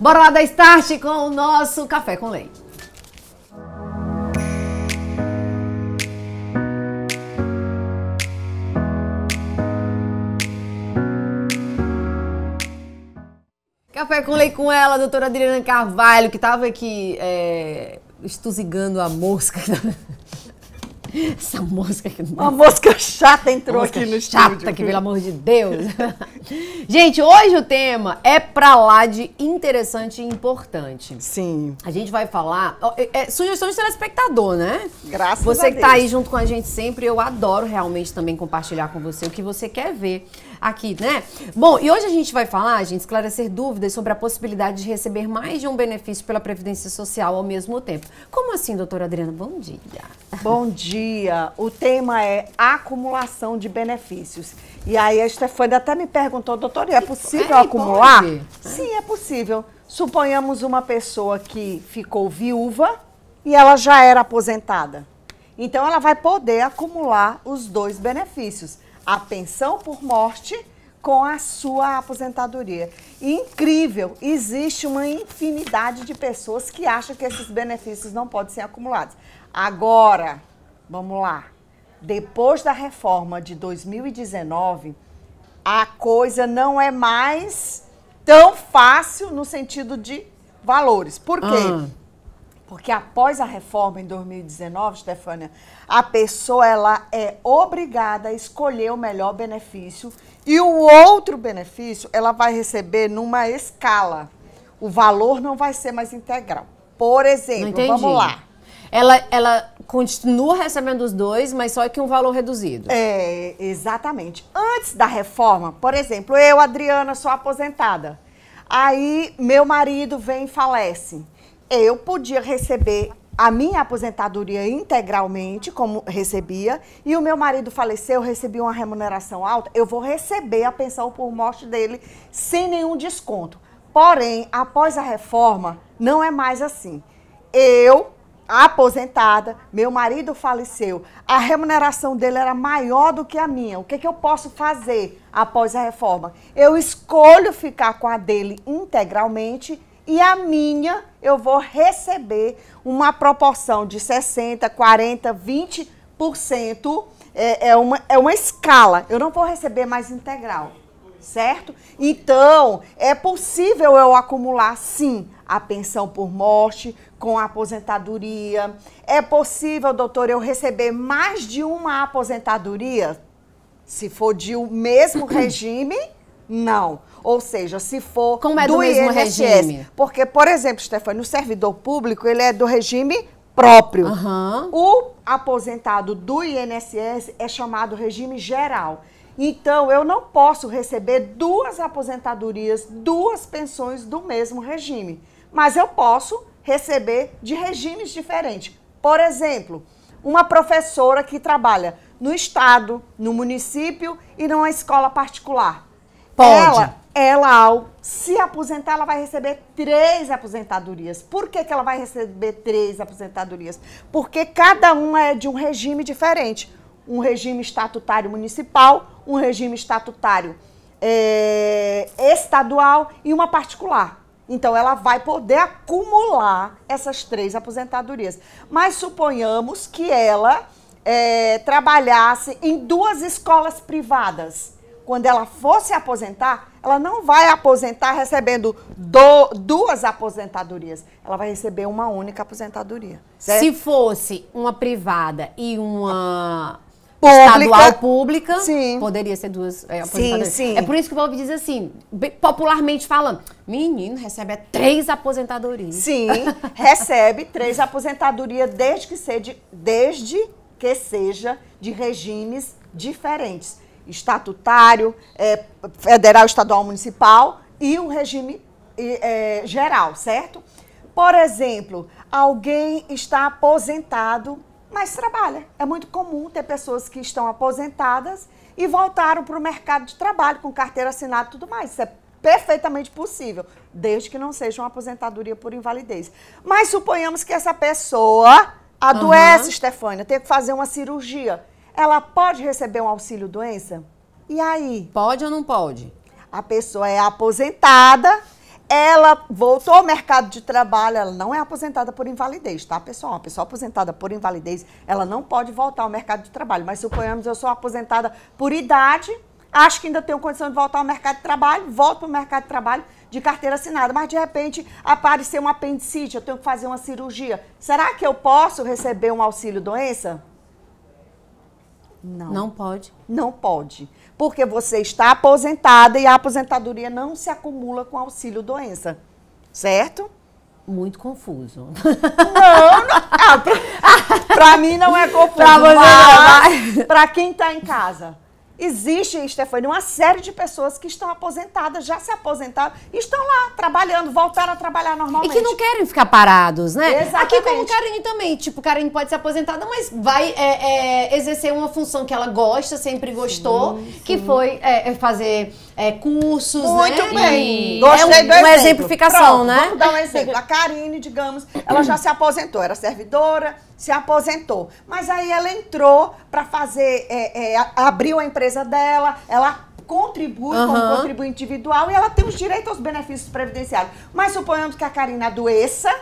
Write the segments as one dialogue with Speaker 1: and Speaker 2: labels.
Speaker 1: Bora lá dar start com o nosso Café com leite. Café com Lei com ela, doutora Adriana Carvalho, que estava aqui é, estuzigando a mosca. Essa mosca que Uma mosca chata entrou mosca aqui no chata, estúdio. Chata, que pelo amor de Deus. gente, hoje o tema é pra lá de interessante e importante. Sim. A gente vai falar. É, é, sugestão de telespectador, né? Graças você a Deus. Você que tá aí junto com a gente sempre, eu adoro realmente também compartilhar com você o que você quer ver aqui, né? Bom, e hoje a gente vai falar, gente, esclarecer dúvidas sobre a possibilidade de receber mais de um benefício pela Previdência Social ao mesmo tempo. Como assim, doutora Adriana? Bom dia.
Speaker 2: Bom dia. O tema é acumulação de benefícios. E aí a Stefania até me perguntou, doutora, é possível é, acumular? Pode. É. Sim, é possível. Suponhamos uma pessoa que ficou viúva e ela já era aposentada. Então ela vai poder acumular os dois benefícios a pensão por morte com a sua aposentadoria. incrível, existe uma infinidade de pessoas que acham que esses benefícios não podem ser acumulados. Agora, vamos lá. Depois da reforma de 2019, a coisa não é mais tão fácil no sentido de valores. Por quê? Ah. Porque após a reforma em 2019, Stefânia, a pessoa ela é obrigada a escolher o melhor benefício e o outro benefício ela vai receber numa escala. O valor não vai ser mais integral. Por exemplo, vamos lá. Ela, ela continua recebendo os dois, mas só que um valor reduzido. É, exatamente. Antes da reforma, por exemplo, eu, Adriana, sou aposentada. Aí meu marido vem e falece eu podia receber a minha aposentadoria integralmente, como recebia, e o meu marido faleceu, recebi uma remuneração alta, eu vou receber a pensão por morte dele sem nenhum desconto. Porém, após a reforma, não é mais assim. Eu, aposentada, meu marido faleceu, a remuneração dele era maior do que a minha. O que, é que eu posso fazer após a reforma? Eu escolho ficar com a dele integralmente e a minha eu vou receber uma proporção de 60, 40, 20%. É, é, uma, é uma escala. Eu não vou receber mais integral, certo? Então, é possível eu acumular, sim, a pensão por morte com a aposentadoria. É possível, doutor, eu receber mais de uma aposentadoria? Se for de o mesmo regime não. Ou seja, se for Como é do, do mesmo INSS. Regime? Porque, por exemplo, Stefani, o servidor público, ele é do regime próprio. Uhum. O aposentado do INSS é chamado regime geral. Então, eu não posso receber duas aposentadorias, duas pensões do mesmo regime. Mas eu posso receber de regimes diferentes. Por exemplo, uma professora que trabalha no estado, no município e numa escola particular. Pode. Ela, ela, ao se aposentar, ela vai receber três aposentadorias. Por que, que ela vai receber três aposentadorias? Porque cada uma é de um regime diferente. Um regime estatutário municipal, um regime estatutário é, estadual e uma particular. Então, ela vai poder acumular essas três aposentadorias. Mas suponhamos que ela é, trabalhasse em duas escolas privadas quando ela for se aposentar, ela não vai aposentar recebendo do, duas aposentadorias. Ela vai receber uma única aposentadoria. Certo? Se fosse uma
Speaker 1: privada e uma
Speaker 2: pública, estadual
Speaker 1: pública, sim. poderia ser duas é, aposentadorias. Sim, sim. É por
Speaker 2: isso que o povo diz assim, popularmente falando, menino recebe é três
Speaker 1: aposentadorias.
Speaker 2: Sim, recebe três aposentadorias desde que seja, desde que seja de regimes diferentes estatutário, é, federal, estadual, municipal e o regime é, geral, certo? Por exemplo, alguém está aposentado, mas trabalha. É muito comum ter pessoas que estão aposentadas e voltaram para o mercado de trabalho com carteira assinada e tudo mais. Isso é perfeitamente possível, desde que não seja uma aposentadoria por invalidez. Mas suponhamos que essa pessoa adoece, uhum. Stefânia, tem que fazer uma cirurgia ela pode receber um auxílio doença? E aí? Pode ou não pode? A pessoa é aposentada, ela voltou ao mercado de trabalho, ela não é aposentada por invalidez, tá, pessoal? A pessoa aposentada por invalidez, ela não pode voltar ao mercado de trabalho. Mas suponhamos eu sou aposentada por idade, acho que ainda tenho condição de voltar ao mercado de trabalho, volto para o mercado de trabalho de carteira assinada, mas de repente apareceu um apendicite, eu tenho que fazer uma cirurgia. Será que eu posso receber um auxílio doença? Não. Não pode? Não pode. Porque você está aposentada e a aposentadoria não se acumula com auxílio doença. Certo? Muito confuso. Não, não. Ah, pra, pra mim não é confuso. É pra mas, Para quem está em casa Existe, Stefania, uma série de pessoas que estão aposentadas, já se aposentaram, estão lá trabalhando, voltaram a trabalhar normalmente. E que não querem
Speaker 1: ficar parados, né? Exatamente.
Speaker 2: Aqui como Karine também, tipo, Karine pode ser aposentada,
Speaker 1: mas vai é, é, exercer uma função que ela gosta, sempre gostou, sim, sim. que foi
Speaker 2: é, é fazer é, cursos, Muito né? bem. E Gostei é um, do exemplo. Uma exemplificação, Pronto, né? Vamos dar um exemplo. A Karine, digamos, ela já se aposentou, era servidora, se aposentou. Mas aí ela entrou para fazer, é, é, abriu a empresa dela, ela contribui uhum. como contribuinte individual e ela tem os direitos aos benefícios previdenciários. Mas suponhamos que a Karine adoeça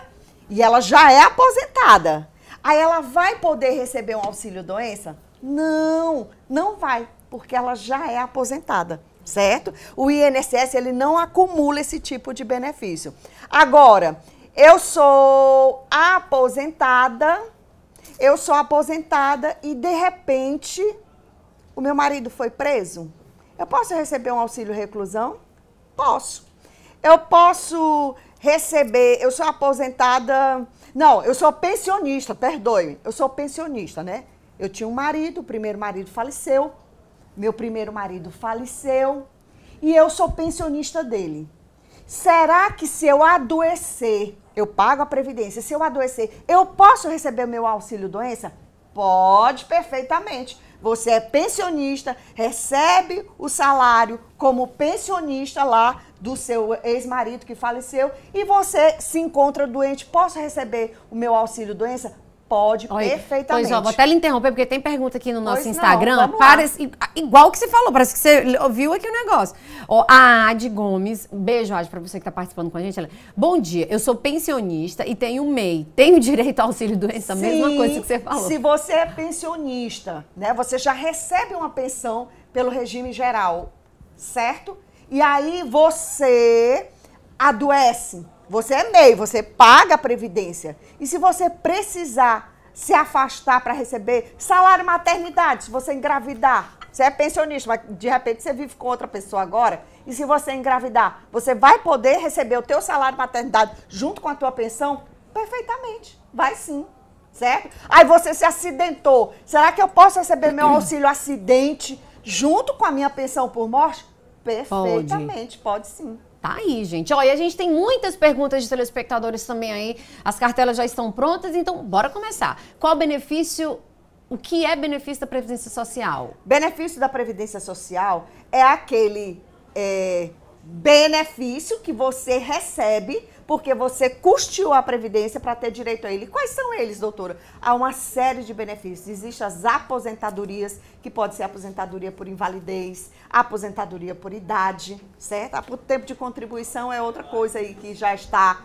Speaker 2: e ela já é aposentada. Aí ela vai poder receber um auxílio doença? Não, não vai, porque ela já é aposentada certo? O INSS ele não acumula esse tipo de benefício. Agora, eu sou aposentada, eu sou aposentada e de repente o meu marido foi preso. Eu posso receber um auxílio reclusão? Posso. Eu posso receber, eu sou aposentada, não, eu sou pensionista, perdoe, eu sou pensionista, né? Eu tinha um marido, o primeiro marido faleceu, meu primeiro marido faleceu e eu sou pensionista dele. Será que se eu adoecer, eu pago a previdência? Se eu adoecer, eu posso receber o meu auxílio doença? Pode perfeitamente. Você é pensionista, recebe o salário como pensionista lá do seu ex-marido que faleceu e você se encontra doente, posso receber o meu auxílio doença? pode Oi, perfeitamente. Pois ó, vou até lhe interromper, porque tem pergunta aqui no nosso pois Instagram. Não, parece,
Speaker 1: igual que você falou, parece que você ouviu aqui o negócio. Ó, a Ad Gomes, beijo, Ade, pra você que tá participando com a gente. Ela, Bom dia, eu sou pensionista e tenho MEI. Tenho direito ao auxílio doença? Sim, mesma coisa que você falou. Se
Speaker 2: você é pensionista, né? Você já recebe uma pensão pelo regime geral, certo? E aí você adoece você é MEI, você paga a previdência. E se você precisar se afastar para receber salário maternidade, se você engravidar, você é pensionista, mas de repente você vive com outra pessoa agora, e se você engravidar, você vai poder receber o teu salário maternidade junto com a tua pensão? Perfeitamente, vai sim, certo? Aí você se acidentou, será que eu posso receber meu auxílio acidente junto com a minha pensão por morte? Perfeitamente, pode, pode sim. Tá aí, gente. Olha, e a gente tem muitas perguntas
Speaker 1: de telespectadores também aí. As cartelas já estão prontas, então bora começar. Qual benefício
Speaker 2: o que é benefício da Previdência Social? Benefício da Previdência Social é aquele é, benefício que você recebe porque você custeou a Previdência para ter direito a ele. Quais são eles, doutora? Há uma série de benefícios. Existem as aposentadorias, que pode ser aposentadoria por invalidez, aposentadoria por idade, certo? O tempo de contribuição é outra coisa aí que já está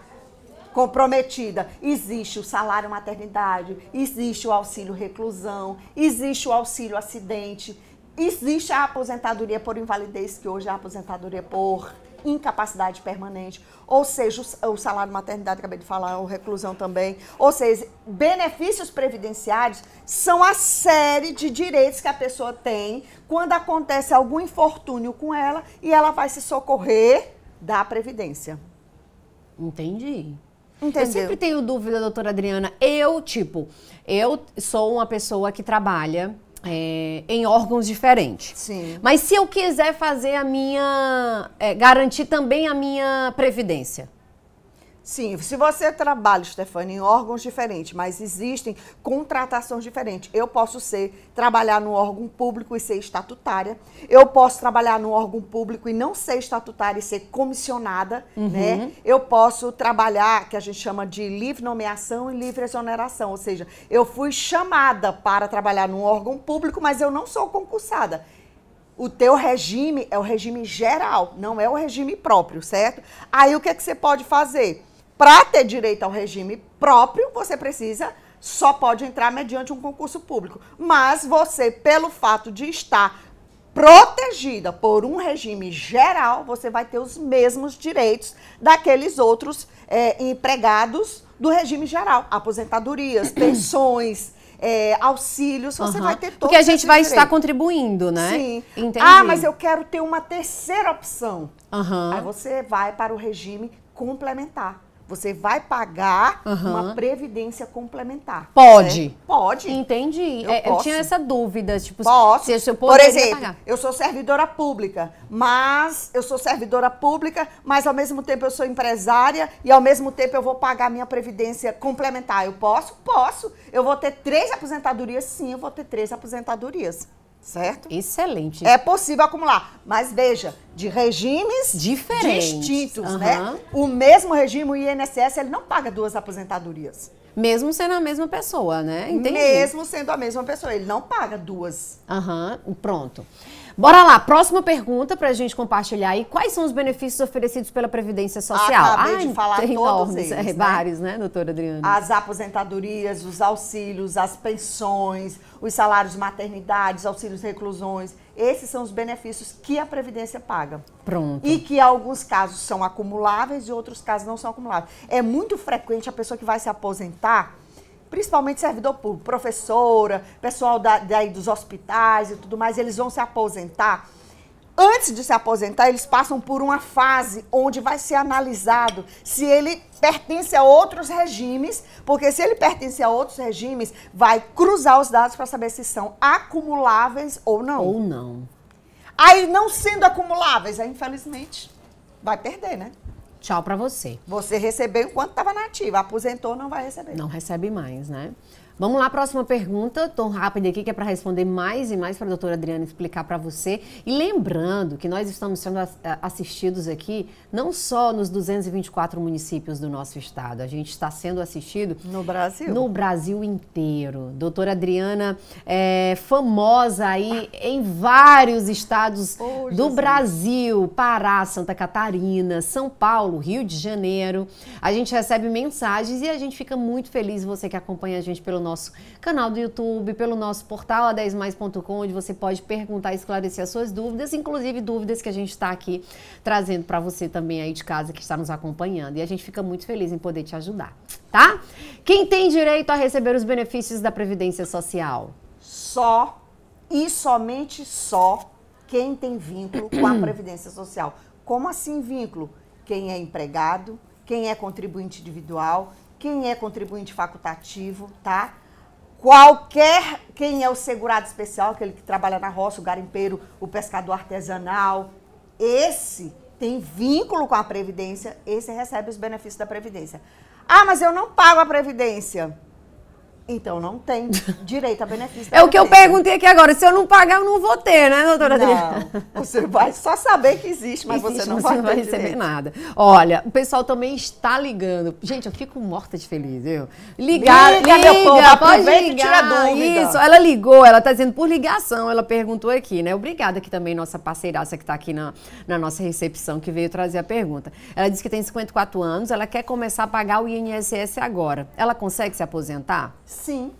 Speaker 2: comprometida. Existe o salário maternidade, existe o auxílio reclusão, existe o auxílio acidente, existe a aposentadoria por invalidez, que hoje é a aposentadoria por incapacidade permanente, ou seja, o salário maternidade, acabei de falar, ou reclusão também, ou seja, benefícios previdenciários são a série de direitos que a pessoa tem quando acontece algum infortúnio com ela e ela vai se socorrer da previdência.
Speaker 1: Entendi. Entendeu? Eu sempre tenho dúvida, doutora Adriana. Eu, tipo, eu sou uma pessoa que trabalha é, em órgãos diferentes. Sim. Mas se eu quiser fazer a minha. É, garantir também a minha previdência,
Speaker 2: Sim, se você trabalha, Stefania, em órgãos diferentes, mas existem contratações diferentes. Eu posso ser trabalhar no órgão público e ser estatutária. Eu posso trabalhar no órgão público e não ser estatutária e ser comissionada, uhum. né? Eu posso trabalhar que a gente chama de livre nomeação e livre exoneração, ou seja, eu fui chamada para trabalhar num órgão público, mas eu não sou concursada o teu regime é o regime geral, não é o regime próprio, certo? Aí o que é que você pode fazer? Para ter direito ao regime próprio, você precisa só pode entrar mediante um concurso público. Mas você, pelo fato de estar protegida por um regime geral, você vai ter os mesmos direitos daqueles outros é, empregados do regime geral, aposentadorias, pensões. É, auxílios, você uhum. vai ter todos Porque a gente vai direito. estar
Speaker 1: contribuindo, né? Sim.
Speaker 2: Entendi. Ah, mas eu quero ter uma terceira opção. Uhum. Aí você vai para o regime complementar você vai pagar uhum. uma previdência complementar. Pode. Né? Pode. Entendi. Eu, é, eu, tinha essa dúvida, tipo, posso. se é eu Por exemplo, pagar. eu sou servidora pública, mas eu sou servidora pública, mas ao mesmo tempo eu sou empresária e ao mesmo tempo eu vou pagar minha previdência complementar. Eu posso? Posso. Eu vou ter três aposentadorias? Sim, eu vou ter três aposentadorias certo? Excelente. É possível acumular, mas veja, de regimes diferentes, distintos, uhum. né? O mesmo regime o INSS ele não paga duas aposentadorias.
Speaker 1: Mesmo sendo a mesma pessoa, né? Entendi. Mesmo sendo a mesma pessoa, ele não paga duas. Aham, uhum. pronto. Bora lá, próxima pergunta para a gente compartilhar aí. Quais são os benefícios oferecidos pela Previdência Social? Acabei Ai, de falar tem todos é, eles, é, né? vários,
Speaker 2: né, doutora Adriana? As aposentadorias, os auxílios, as pensões, os salários de maternidade, auxílios reclusões. Esses são os benefícios que a Previdência paga. Pronto. E que alguns casos são acumuláveis e outros casos não são acumuláveis. É muito frequente a pessoa que vai se aposentar principalmente servidor público, professora, pessoal da, daí dos hospitais e tudo mais, eles vão se aposentar. Antes de se aposentar, eles passam por uma fase onde vai ser analisado se ele pertence a outros regimes, porque se ele pertence a outros regimes, vai cruzar os dados para saber se são acumuláveis ou não. Ou não. Aí, não sendo acumuláveis, aí, infelizmente, vai perder, né? Tchau para você. Você recebeu enquanto estava nativa, aposentou não vai receber.
Speaker 1: Não recebe mais, né? Vamos lá, próxima pergunta, Tô rápida aqui, que é para responder mais e mais para a doutora Adriana explicar para você. E lembrando que nós estamos sendo eh, assistidos aqui, não só nos 224 municípios do nosso estado, a gente está sendo assistido... No Brasil. No Brasil inteiro. Doutora Adriana é famosa aí em vários estados oh, do Brasil, Pará, Santa Catarina, São Paulo, Rio de Janeiro. A gente recebe mensagens e a gente fica muito feliz, você que acompanha a gente pelo nosso nosso canal do YouTube, pelo nosso portal a10mais.com, onde você pode perguntar, esclarecer as suas dúvidas, inclusive dúvidas que a gente está aqui trazendo para você também aí de casa que está nos acompanhando. E a gente fica muito feliz em poder te ajudar, tá? Quem tem direito a receber os benefícios da Previdência Social?
Speaker 2: Só e somente só quem tem vínculo com a Previdência Social. Como assim vínculo? Quem é empregado, quem é contribuinte individual, quem é contribuinte facultativo, tá? qualquer quem é o segurado especial, aquele que trabalha na roça, o garimpeiro, o pescador artesanal, esse tem vínculo com a previdência, esse recebe os benefícios da previdência. Ah, mas eu não pago a previdência. Então não tem direito a benefício. é o que eu perguntei
Speaker 1: aqui agora. Se eu não pagar, eu não vou ter, né, doutora não, Você vai só saber que existe, mas existe, você não você vai, vai receber direito. nada. Olha, o pessoal também está ligando. Gente, eu fico morta de feliz, viu? Ligar, liga, liga meu povo, pode ligar. Isso, ela ligou, ela está dizendo por ligação, ela perguntou aqui, né? Obrigada aqui também nossa parceiraça que está aqui na, na nossa recepção que veio trazer a pergunta. Ela disse que tem 54 anos, ela quer começar a pagar o INSS agora. Ela consegue se aposentar? sim,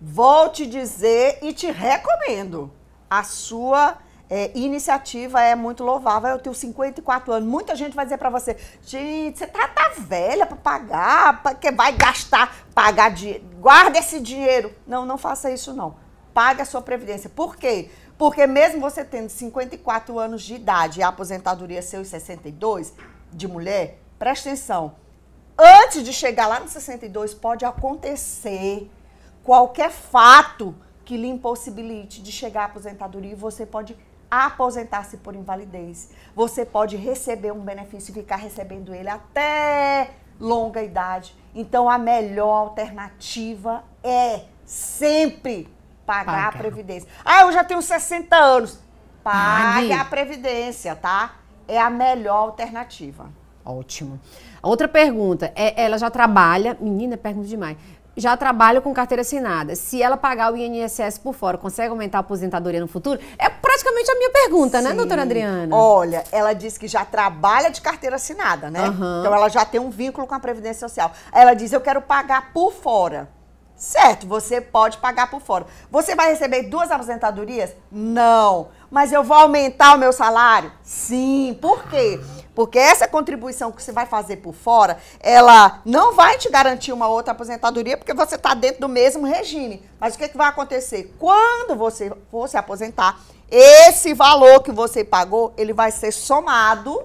Speaker 1: vou te
Speaker 2: dizer e te recomendo. A sua é, iniciativa é muito louvável. Eu tenho 54 anos. Muita gente vai dizer para você: gente, você tá, tá velha para pagar, pra, que vai gastar, pagar dinheiro. Guarda esse dinheiro. Não, não faça isso, não. Pague a sua previdência. Por quê? Porque mesmo você tendo 54 anos de idade e a aposentadoria seus 62 de mulher, preste atenção antes de chegar lá no 62, pode acontecer qualquer fato que lhe impossibilite de chegar à aposentadoria e você pode aposentar-se por invalidez. Você pode receber um benefício e ficar recebendo ele até longa idade. Então a melhor alternativa é sempre pagar Paga. a previdência. Ah, eu já tenho 60 anos. Pague Pague. a previdência, tá? É a melhor alternativa.
Speaker 1: Ótimo outra pergunta é, ela já trabalha, menina, pergunta demais, já trabalha com carteira assinada. Se ela pagar o INSS por fora, consegue aumentar a aposentadoria no futuro? É praticamente a minha pergunta, Sim. né, doutora Adriana?
Speaker 2: Olha, ela diz que já trabalha de carteira assinada, né? Uhum. Então ela já tem um vínculo com a Previdência Social. Ela diz, eu quero pagar por fora. Certo, você pode pagar por fora. Você vai receber duas aposentadorias? Não. Mas eu vou aumentar o meu salário? Sim. Por quê? Porque essa contribuição que você vai fazer por fora, ela não vai te garantir uma outra aposentadoria, porque você está dentro do mesmo regime. Mas o que, é que vai acontecer? Quando você for se aposentar, esse valor que você pagou, ele vai ser somado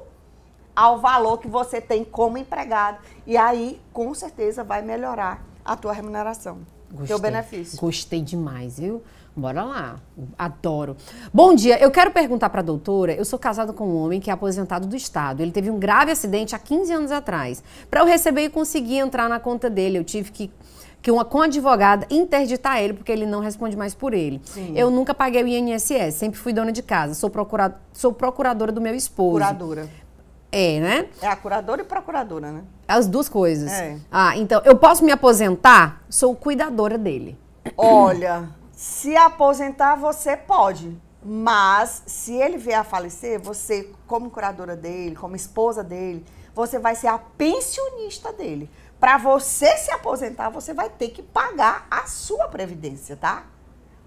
Speaker 2: ao valor que você tem como empregado. E aí, com certeza, vai melhorar a tua remuneração, o teu benefício.
Speaker 1: Gostei demais, viu? Bora lá, adoro. Bom dia, eu quero perguntar para a doutora. Eu sou casada com um homem que é aposentado do Estado. Ele teve um grave acidente há 15 anos atrás. Para eu receber e conseguir entrar na conta dele, eu tive que que uma advogada interditar ele porque ele não responde mais por ele. Sim. Eu nunca paguei o INSS, sempre fui dona de casa, sou, procura, sou procuradora do meu esposo. Curadora. É, né?
Speaker 2: É a curadora e procuradora, né?
Speaker 1: As duas coisas. É. Ah, então eu posso me aposentar? Sou cuidadora dele. Olha,
Speaker 2: se aposentar, você pode. Mas se ele vier a falecer, você, como curadora dele, como esposa dele, você vai ser a pensionista dele. Para você se aposentar, você vai ter que pagar a sua previdência, tá?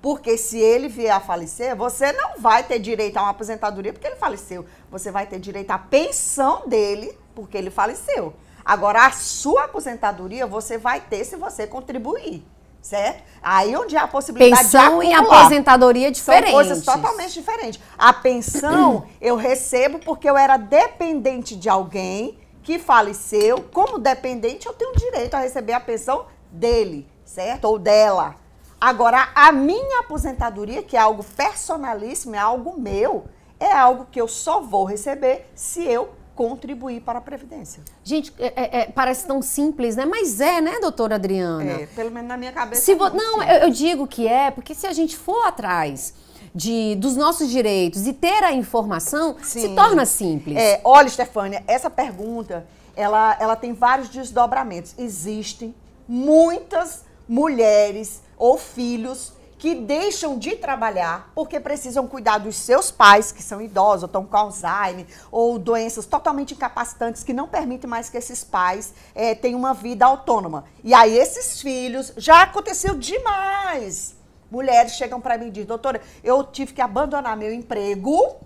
Speaker 2: Porque se ele vier a falecer, você não vai ter direito a uma aposentadoria porque ele faleceu. Você vai ter direito à pensão dele porque ele faleceu. Agora, a sua aposentadoria você vai ter se você contribuir certo? Aí onde há a possibilidade pensão de Pensão e aposentadoria diferentes. São coisas totalmente diferentes. A pensão eu recebo porque eu era dependente de alguém que faleceu. Como dependente, eu tenho direito a receber a pensão dele, certo? Ou dela. Agora, a minha aposentadoria, que é algo personalíssimo, é algo meu, é algo que eu só vou receber se eu contribuir para a Previdência. Gente, é, é, é, parece tão
Speaker 1: simples, né? Mas é, né, doutora Adriana? É,
Speaker 2: pelo menos na minha cabeça. Se vo... Não, não eu, eu digo
Speaker 1: que é, porque se a gente for atrás de, dos nossos direitos e ter a informação Sim.
Speaker 2: se torna simples. É, olha, Stefânia, essa pergunta ela, ela tem vários desdobramentos. Existem muitas mulheres ou filhos que deixam de trabalhar porque precisam cuidar dos seus pais, que são idosos, ou estão com Alzheimer, ou doenças totalmente incapacitantes que não permitem mais que esses pais é, tenham uma vida autônoma. E aí esses filhos, já aconteceu demais. Mulheres chegam para mim e dizem, doutora, eu tive que abandonar meu emprego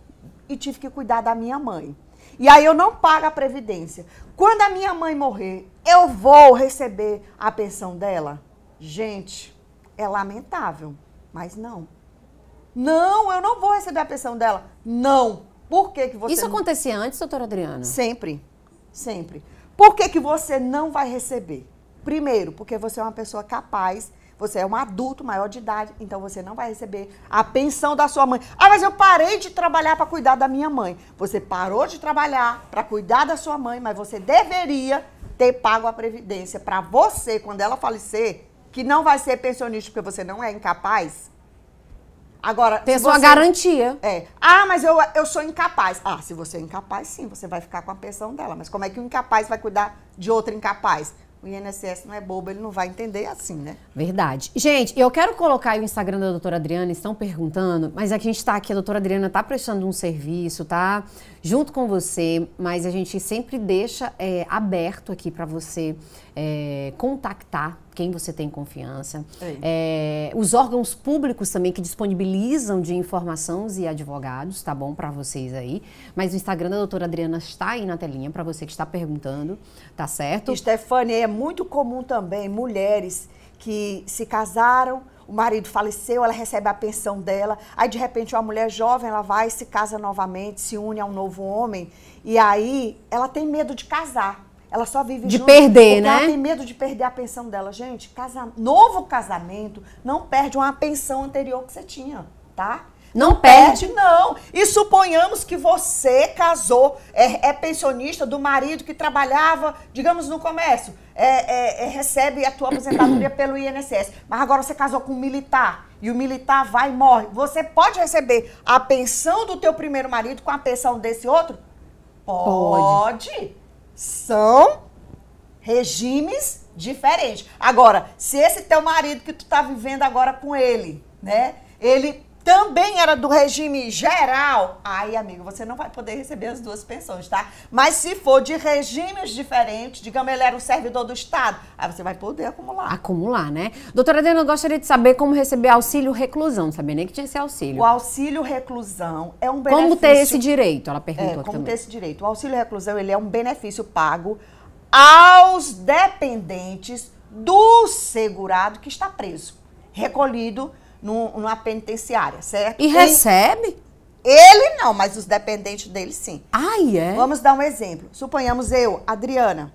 Speaker 2: e tive que cuidar da minha mãe. E aí eu não pago a previdência. Quando a minha mãe morrer, eu vou receber a pensão dela? Gente, é lamentável. Mas não. Não, eu não vou receber a pensão dela. Não. Por que, que você. Isso não... acontecia antes, doutora Adriana? Sempre. Sempre. Por que, que você não vai receber? Primeiro, porque você é uma pessoa capaz, você é um adulto maior de idade, então você não vai receber a pensão da sua mãe. Ah, mas eu parei de trabalhar para cuidar da minha mãe. Você parou de trabalhar para cuidar da sua mãe, mas você deveria ter pago a previdência para você quando ela falecer que não vai ser pensionista porque você não é incapaz. Agora, tem sua garantia. É. Ah, mas eu, eu sou incapaz. Ah, se você é incapaz, sim, você vai ficar com a pensão dela. Mas como é que o incapaz vai cuidar de outro incapaz? O INSS não é bobo, ele não vai entender assim, né? Verdade. Gente, eu quero colocar o
Speaker 1: Instagram da doutora Adriana, estão perguntando, mas é a gente está aqui, a doutora Adriana está prestando um serviço, tá? Junto com você, mas a gente sempre deixa é, aberto aqui para você é, contactar quem você tem confiança, é. é, os órgãos públicos também que disponibilizam de informações e advogados, tá bom para vocês aí. Mas o Instagram da doutora Adriana está aí na telinha para você que está perguntando, tá certo? Stefania,
Speaker 2: é muito comum também mulheres que se casaram, o marido faleceu, ela recebe a pensão dela, aí de repente uma mulher jovem, ela vai, se casa novamente, se une a um novo homem, e aí ela tem medo de casar. Ela só vive de junto perder, né? Ela tem medo de perder a pensão dela, gente. Casa... Novo casamento não perde uma pensão anterior que você tinha, tá? Não, não perde. perde. não. E suponhamos que você casou, é, é, pensionista do marido que trabalhava, digamos, no comércio, é, é, é recebe a tua aposentadoria pelo INSS, mas agora você casou com um militar e o militar vai e morre. Você pode receber a pensão do teu primeiro marido com a pensão desse outro? Pode. pode são regimes diferentes. Agora, se esse teu marido que tu tá vivendo agora com ele, né? Ele também era do regime geral, aí, amigo, você não vai poder receber as duas pensões, tá? Mas se for de regimes diferentes, digamos, ele era um servidor do Estado, aí você vai poder acumular.
Speaker 1: Acumular, né? Doutora Adriana, eu gostaria de saber como receber auxílio reclusão, sabia nem que tinha esse auxílio. O
Speaker 2: auxílio reclusão é um benefício... Como ter esse
Speaker 1: direito, ela
Speaker 2: perguntou é, como também. ter esse direito? O auxílio reclusão, ele é um benefício pago aos dependentes do segurado que está preso, recolhido numa penitenciária, certo? E, recebe? Ele não, mas os dependentes dele sim. Ah, é? Vamos dar um exemplo. Suponhamos eu, Adriana,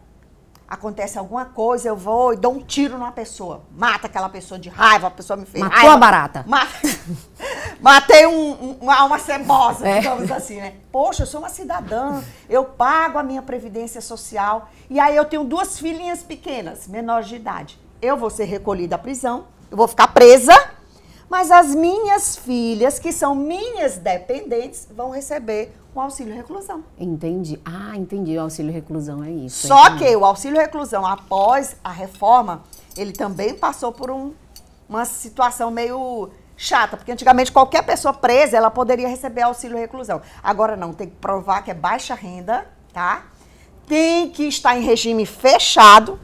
Speaker 2: acontece alguma coisa, eu vou e dou um tiro numa pessoa. Mata aquela pessoa de raiva, a pessoa me fez Matou raiva. a barata. Mate... Matei um, um, uma alma cebosa, é. digamos assim, né? Poxa, eu sou uma cidadã, eu pago a minha previdência social. E aí eu tenho duas filhinhas pequenas, menores de idade. Eu vou ser recolhida à prisão, eu vou ficar presa mas as minhas filhas, que são minhas dependentes, vão receber o auxílio reclusão.
Speaker 1: Entendi. Ah, entendi. O auxílio reclusão é isso. Só que o
Speaker 2: auxílio reclusão, após a reforma, ele também passou por um, uma situação meio chata, porque antigamente qualquer pessoa presa, ela poderia receber auxílio reclusão. Agora não, tem que provar que é baixa renda, tá? Tem que estar em regime fechado,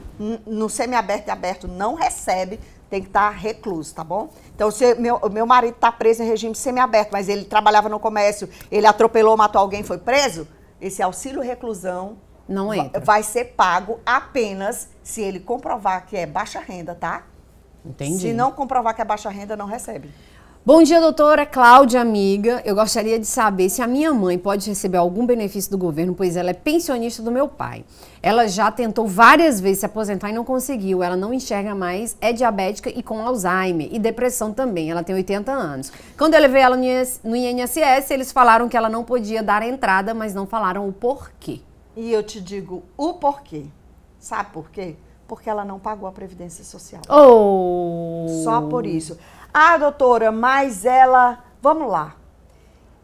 Speaker 2: no semiaberto e aberto não recebe, tem que estar tá recluso, tá bom? Então, se meu, meu marido está preso em regime semiaberto, mas ele trabalhava no comércio, ele atropelou, matou alguém, foi preso, esse auxílio reclusão não entra. vai ser pago apenas se ele comprovar que é baixa renda, tá?
Speaker 1: Entendi. Se não
Speaker 2: comprovar que é baixa renda, não recebe.
Speaker 1: Bom dia, doutora Cláudia, amiga. Eu gostaria de saber se a minha mãe pode receber algum benefício do governo, pois ela é pensionista do meu pai. Ela já tentou várias vezes se aposentar e não conseguiu. Ela não enxerga mais, é diabética e com Alzheimer e depressão também. Ela tem 80 anos. Quando eu levei ela no INSS, eles falaram que ela não podia dar entrada,
Speaker 2: mas não falaram o porquê. E eu te digo o porquê. Sabe por quê? Porque ela não pagou a previdência social. Oh. Só por isso. Ah, doutora, mas ela. Vamos lá.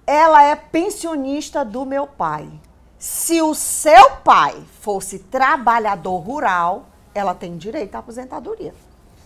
Speaker 2: Ela é pensionista do meu pai. Se o seu pai fosse trabalhador rural, ela tem direito à aposentadoria.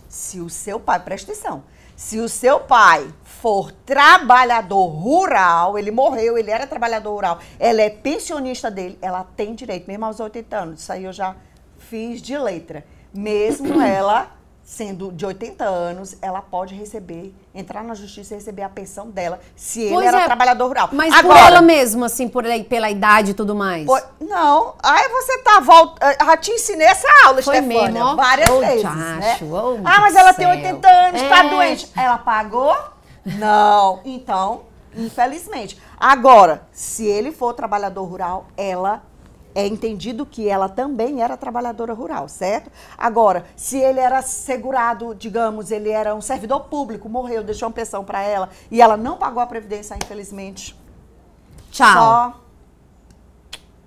Speaker 2: Se o seu pai, presta atenção, se o seu pai for trabalhador rural, ele morreu, ele era trabalhador rural, ela é pensionista dele, ela tem direito, mesmo aos 80 anos. Isso aí eu já fiz de letra. Mesmo ela sendo de 80 anos, ela pode receber, entrar na justiça e receber a pensão dela, se pois ele era é, trabalhador rural. Mas Agora, por
Speaker 1: ela assim, por, pela idade e tudo mais? Por, não. Aí você tá volta, eh, já te ensinei essa aula, Foi Estefânia, mesmo, várias oh, vezes, né? ah, mas ela céu. tem 80 anos, tá é. tá doente.
Speaker 2: Ela pagou? Não. Então, infelizmente. Agora, se ele for trabalhador rural, ela é entendido que ela também era trabalhadora rural, certo? Agora, se ele era segurado, digamos, ele era um servidor público, morreu, deixou uma pensão para ela e ela não pagou a previdência, infelizmente. Tchau. Só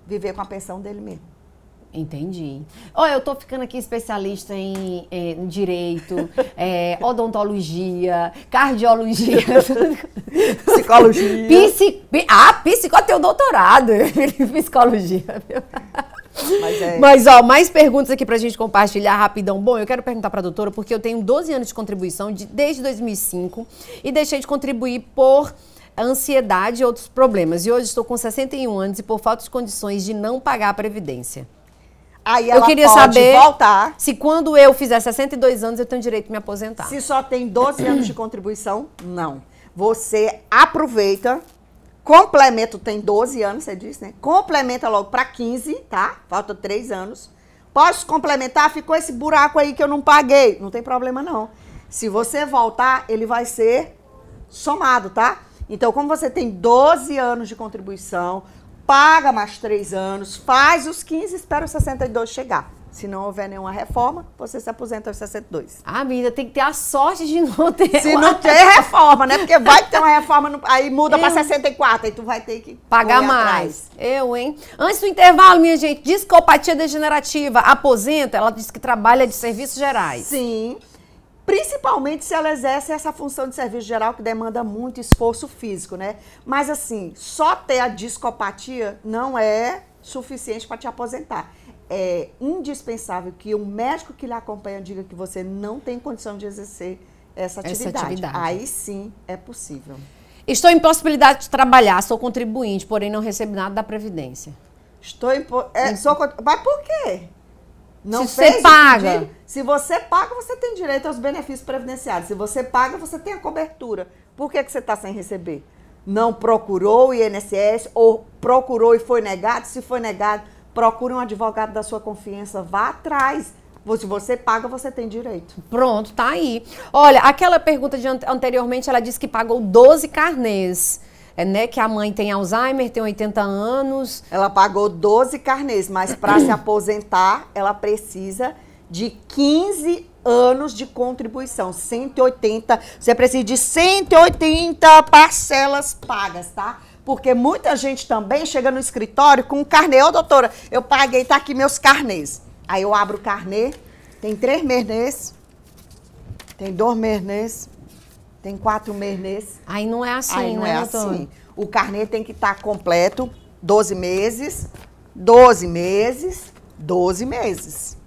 Speaker 2: viver com a pensão dele mesmo.
Speaker 1: Entendi.
Speaker 2: Ó, oh, eu tô ficando aqui
Speaker 1: especialista em, eh, em direito, é, odontologia, cardiologia, psicologia. Ah, psicó tem o doutorado em psicologia. Mas, é... Mas, ó, mais perguntas aqui pra gente compartilhar rapidão. Bom, eu quero perguntar pra doutora, porque eu tenho 12 anos de contribuição de, desde 2005 e deixei de contribuir por ansiedade e outros problemas. E hoje estou com 61 anos e por falta de condições de não pagar a previdência.
Speaker 2: Aí eu queria saber voltar. se quando eu fizer 62 anos eu tenho direito de me aposentar. Se só tem 12 anos de contribuição, não. Você aproveita, complementa, tem 12 anos, você disse, né? Complementa logo para 15, tá? Falta 3 anos. Posso complementar? Ficou esse buraco aí que eu não paguei. Não tem problema, não. Se você voltar, ele vai ser somado, tá? Então, como você tem 12 anos de contribuição, paga mais três anos, faz os 15 espera os 62 chegar. Se não houver nenhuma reforma, você se aposenta aos 62. Ah, menina, tem que ter a sorte de não ter. Se não ter reforma, né? Porque vai ter uma reforma, no... aí muda para 64, aí tu vai ter que pagar mais.
Speaker 1: Atrás. Eu, hein? Antes do intervalo, minha gente, discopatia degenerativa aposenta, ela diz que
Speaker 2: trabalha de serviços gerais. Sim. Principalmente se ela exerce essa função de serviço geral que demanda muito esforço físico, né? Mas assim, só ter a discopatia não é suficiente para te aposentar. É indispensável que o médico que lhe acompanha diga que você não tem condição de exercer essa atividade. Essa atividade. Aí sim é possível.
Speaker 1: Estou em possibilidade de trabalhar, sou contribuinte, porém não recebo nada da
Speaker 2: Previdência. Estou em. É, sou, mas por quê? Não se você paga. se você paga, você tem direito aos benefícios previdenciários. Se você paga, você tem a cobertura. Por que, que você está sem receber? Não procurou o INSS ou procurou e foi negado? Se foi negado, procure um advogado da sua confiança, vá atrás. Se você paga, você tem direito. Pronto, tá aí. Olha, aquela pergunta de anteriormente,
Speaker 1: ela disse que pagou 12 carnês é, né, que a mãe tem Alzheimer, tem 80 anos.
Speaker 2: Ela pagou 12 carnês, mas para se aposentar, ela precisa de 15 anos de contribuição. 180, você precisa de 180 parcelas pagas, tá? Porque muita gente também chega no escritório com um carnê. Ô, doutora, eu paguei, tá aqui meus carnês. Aí eu abro o carnê, tem três meses nesse, tem dois meses nesse, tem quatro meses nesse. Aí não é assim, Aí não né, é doutor? assim. O carnê tem que estar tá completo 12 meses, 12 meses, 12 meses.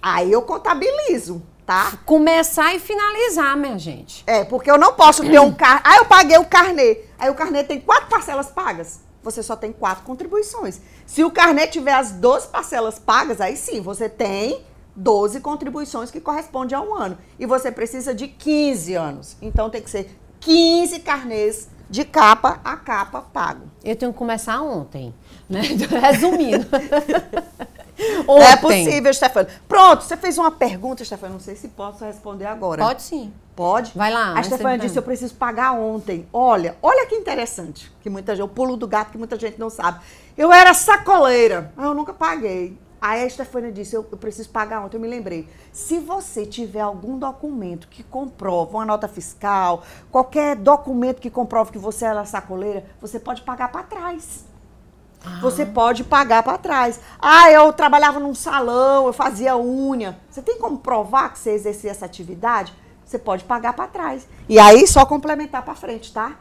Speaker 2: Aí eu contabilizo, tá? Começar e finalizar, minha gente. É, porque eu não posso ter um carnê. Ah, eu paguei o carnê. Aí o carnê tem quatro parcelas pagas. Você só tem quatro contribuições. Se o carnê tiver as 12 parcelas pagas, aí sim, você tem 12 contribuições que correspondem a um ano. E você precisa de 15 anos. Então tem que ser 15 carnês de capa a capa pago. Eu tenho que começar ontem, né? Resumindo. É ontem. É possível, Stefano. Pronto, você fez uma pergunta, Stefano. Não sei se posso responder agora. Pode sim. Pode? Vai lá. A Stefania disse: eu preciso pagar ontem. Olha, olha que interessante. Que muita gente, o pulo do gato que muita gente não sabe. Eu era sacoleira, mas eu nunca paguei. Aí a Stefania disse: eu, eu preciso pagar ontem. Eu me lembrei. Se você tiver algum documento que comprova, uma nota fiscal, qualquer documento que comprove que você era é sacoleira, você pode pagar para trás. Ah. Você pode pagar para trás. Ah, eu trabalhava num salão, eu fazia unha. Você tem como provar que você exercia essa atividade? Você pode pagar para trás. E aí só complementar para frente, tá?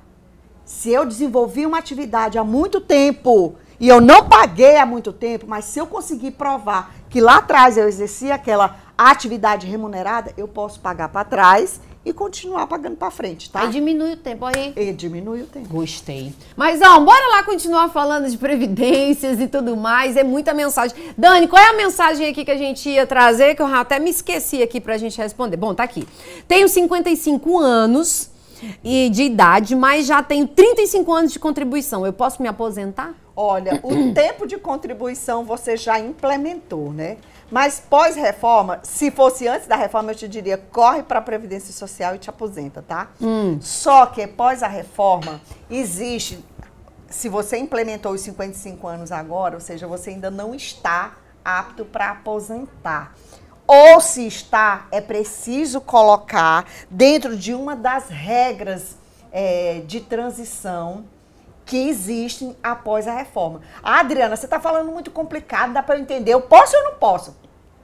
Speaker 2: Se eu desenvolvi uma atividade há muito tempo e eu não paguei há muito tempo, mas se eu conseguir provar que lá atrás eu exerci aquela atividade remunerada, eu posso pagar para trás e continuar pagando para frente, tá? E diminui o tempo aí. E diminui o tempo.
Speaker 1: Gostei.
Speaker 2: Mas, ó, bora lá continuar falando de
Speaker 1: previdências e tudo mais. É muita mensagem. Dani, qual é a mensagem aqui que a gente ia trazer que eu até me esqueci aqui pra gente responder? Bom, tá aqui. Tenho 55 anos e de idade, mas já tenho 35 anos de contribuição. Eu posso me aposentar?
Speaker 2: Olha, o tempo de contribuição você já implementou, né? Mas pós-reforma, se fosse antes da reforma, eu te diria, corre para a Previdência Social e te aposenta, tá? Hum. Só que pós a reforma, existe, se você implementou os 55 anos agora, ou seja, você ainda não está apto para aposentar. Ou se está, é preciso colocar dentro de uma das regras é, de transição que existem após a reforma. Ah, Adriana, você está falando muito complicado, dá para eu entender. Eu posso ou não posso?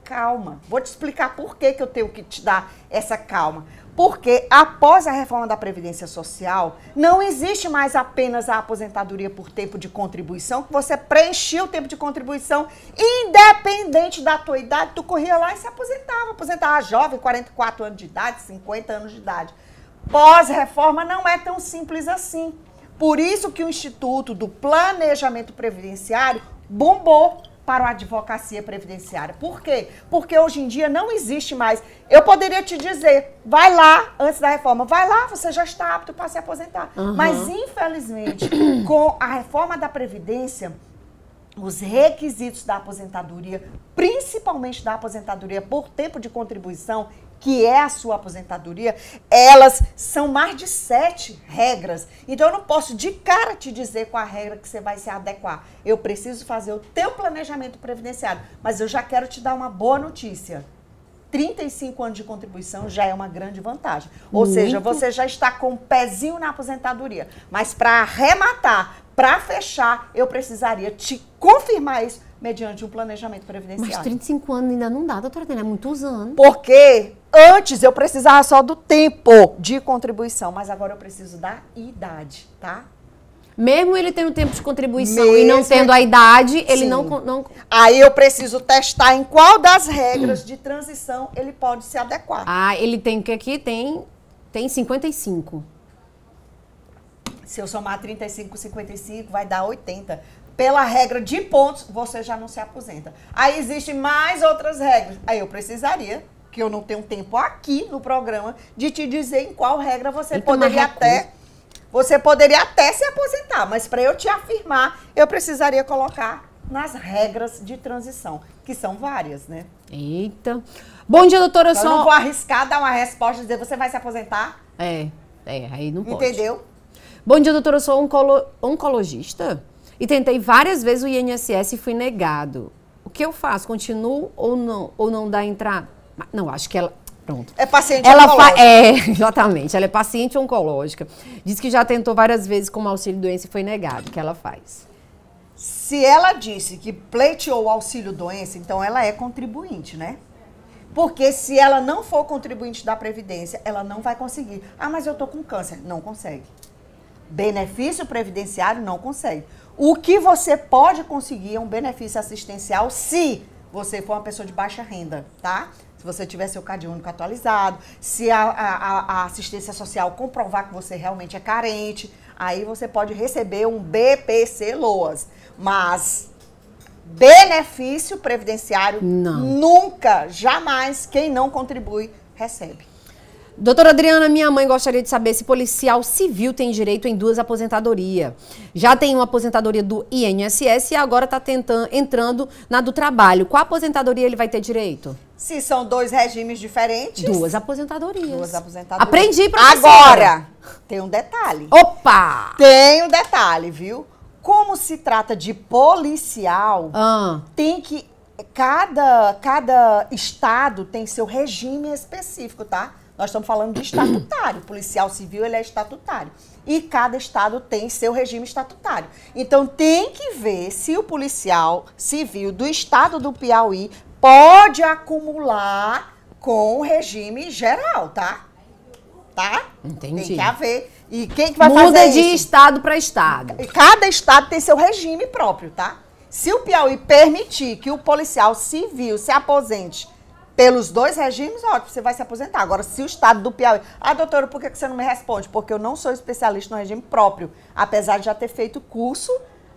Speaker 2: Calma. Vou te explicar por que, que eu tenho que te dar essa calma. Porque após a reforma da Previdência Social, não existe mais apenas a aposentadoria por tempo de contribuição, que você preenchia o tempo de contribuição, independente da tua idade, tu corria lá e se aposentava. Aposentava jovem, 44 anos de idade, 50 anos de idade. Pós-reforma não é tão simples assim. Por isso que o Instituto do Planejamento Previdenciário bombou para a advocacia previdenciária. Por quê? Porque hoje em dia não existe mais. Eu poderia te dizer, vai lá, antes da reforma, vai lá, você já está apto para se aposentar. Uhum. Mas, infelizmente, com a reforma da Previdência, os requisitos da aposentadoria, principalmente da aposentadoria por tempo de contribuição, que é a sua aposentadoria, elas são mais de sete regras. Então eu não posso de cara te dizer qual a regra que você vai se adequar. Eu preciso fazer o teu planejamento previdenciário, mas eu já quero te dar uma boa notícia. 35 anos de contribuição já é uma grande vantagem. Ou Muito. seja, você já está com o um pezinho na aposentadoria. Mas para arrematar, para fechar, eu precisaria te confirmar isso mediante um planejamento previdenciário. Mas 35 anos ainda não dá, doutora Tânia, é muitos anos. Porque antes eu precisava só do tempo de contribuição, mas agora eu preciso da idade, tá? Mesmo ele tendo tempo de contribuição Mesmo... e não tendo a idade, ele não, não, Aí eu preciso testar em qual das regras de transição ele pode se adequar.
Speaker 1: Ah, ele tem o que aqui? Tem, tem 55.
Speaker 2: Se eu somar 35, 55, vai dar 80. Pela regra de pontos, você já não se aposenta. Aí existem mais outras regras. Aí eu precisaria que eu não tenho tempo aqui no programa de te dizer em qual regra você então, poderia até você poderia até se aposentar, mas para eu te afirmar, eu precisaria colocar nas regras de transição, que são várias, né? Eita. Bom dia, doutora. Eu só... não vou arriscar dar uma resposta e dizer você vai se aposentar.
Speaker 1: É, é, aí não pode. Entendeu? Bom dia, doutora, eu sou oncolo oncologista e tentei várias vezes o INSS e fui negado. O que eu faço? Continuo ou não, ou não dá entrar? Ah, não, acho que ela...
Speaker 2: Pronto. É paciente ela oncológica. É,
Speaker 1: exatamente. Ela é paciente oncológica. Diz que já tentou várias vezes com auxílio-doença e foi negado. O que ela faz?
Speaker 2: Se ela disse que pleiteou auxílio-doença, então ela é contribuinte, né? Porque se ela não for contribuinte da Previdência, ela não vai conseguir. Ah, mas eu tô com câncer. Não consegue benefício previdenciário não consegue. O que você pode conseguir é um benefício assistencial se você for uma pessoa de baixa renda, tá? Se você tiver seu CAD único atualizado, se a, a, a assistência social comprovar que você realmente é carente, aí você pode receber um BPC LOAS. Mas benefício previdenciário não. nunca, jamais, quem não contribui recebe. Doutora Adriana, minha mãe gostaria de saber se
Speaker 1: policial civil tem direito em duas aposentadorias. Já tem uma aposentadoria do INSS e agora está entrando na do trabalho. Qual aposentadoria ele vai ter direito?
Speaker 2: Se são dois regimes diferentes. Duas aposentadorias. Duas aposentadorias. Aprendi, você. Agora, tem um detalhe. Opa! Tem um detalhe, viu? Como se trata de policial, ah. tem que... Cada, cada estado tem seu regime específico, tá? Nós estamos falando de estatutário. O policial civil ele é estatutário. E cada estado tem seu regime estatutário. Então tem que ver se o policial civil do estado do Piauí pode acumular com o regime geral, tá? Tá?
Speaker 1: Entendi. Tem que haver.
Speaker 2: E quem que vai Muda fazer Muda de isso? estado para estado. Cada estado tem seu regime próprio, tá? Se o Piauí permitir que o policial civil se aposente pelos dois regimes, ótimo, você vai se aposentar. Agora, se o Estado do Piauí. Ah, doutora, por que você não me responde? Porque eu não sou especialista no regime próprio, apesar de já ter feito curso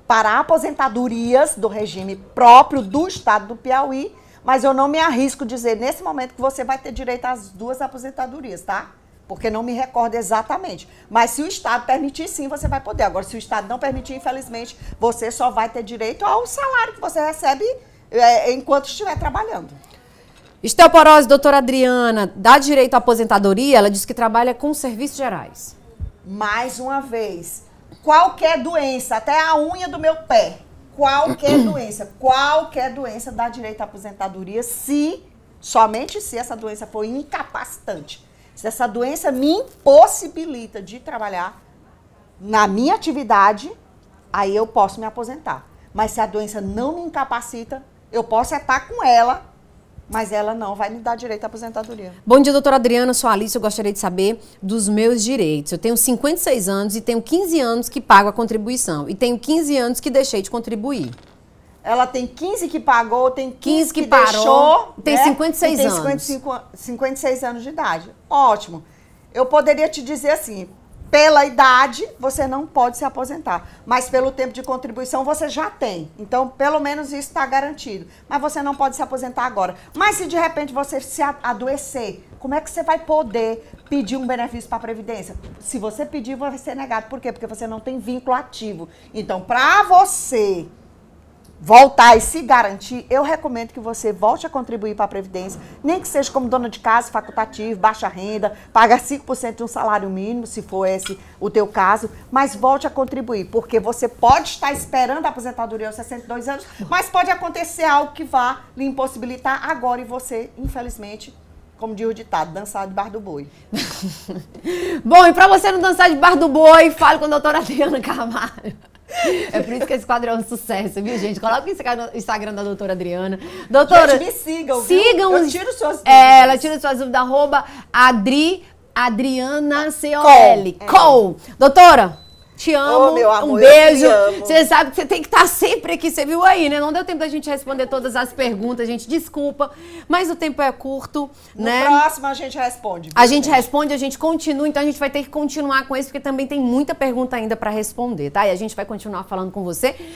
Speaker 2: para aposentadorias do regime próprio do Estado do Piauí, mas eu não me arrisco dizer nesse momento que você vai ter direito às duas aposentadorias, tá? Porque não me recordo exatamente. Mas se o Estado permitir, sim, você vai poder. Agora, se o Estado não permitir, infelizmente, você só vai ter direito ao salário que você recebe é, enquanto estiver trabalhando.
Speaker 1: Esteoporose, doutora Adriana, dá direito à aposentadoria? Ela diz que trabalha com serviços gerais.
Speaker 2: Mais uma vez, qualquer doença, até a unha do meu pé, qualquer doença, qualquer doença dá direito à aposentadoria se, somente se essa doença for incapacitante. Se essa doença me impossibilita de trabalhar na minha atividade, aí eu posso me aposentar. Mas se a doença não me incapacita, eu posso estar com ela mas ela não vai me dar direito à aposentadoria.
Speaker 1: Bom dia, doutora Adriana. Sou Alice. Eu gostaria de saber dos meus direitos. Eu tenho 56 anos e tenho 15 anos que pago a contribuição. E tenho 15 anos que deixei de contribuir.
Speaker 2: Ela tem 15 que pagou, tem 15, 15 que, que parou, deixou. Tem né? 56 e tem anos. 56 anos de idade. Ótimo. Eu poderia te dizer assim, pela idade, você não pode se aposentar. Mas pelo tempo de contribuição, você já tem. Então, pelo menos isso está garantido. Mas você não pode se aposentar agora. Mas se de repente você se adoecer, como é que você vai poder pedir um benefício para a Previdência? Se você pedir, vai ser negado. Por quê? Porque você não tem vínculo ativo. Então, para você voltar e se garantir, eu recomendo que você volte a contribuir para a Previdência, nem que seja como dona de casa, facultativo, baixa renda, paga 5% de um salário mínimo, se for esse o teu caso, mas volte a contribuir, porque você pode estar esperando a aposentadoria aos 62 anos, mas pode acontecer algo que vá lhe impossibilitar agora e você, infelizmente, como diz o ditado, dançar de bar do boi.
Speaker 1: Bom, e para você não dançar de bar do boi, fale com a doutora Adriana Carvalho. É por isso que esse quadro é um sucesso, viu, gente? Coloca o Instagram da doutora Adriana. Doutora, gente, me sigam, sigam viu? Eu tiro suas dúvidas. É, ela tira suas dúvidas, arroba Adri, Adriana C-O-L. Col. É. Doutora, te oh, amo. Oh, meu amor, um beijo. Você sabe que você tem que estar tá sempre aqui. Você viu aí, né? Não deu tempo da gente responder todas as perguntas, gente. Desculpa. Mas o tempo é curto, no né? próximo
Speaker 2: a gente responde. A gente
Speaker 1: responde, a gente continua. Então a gente vai ter que continuar com isso, porque também tem muita pergunta ainda para responder, tá? E a gente vai continuar falando com você.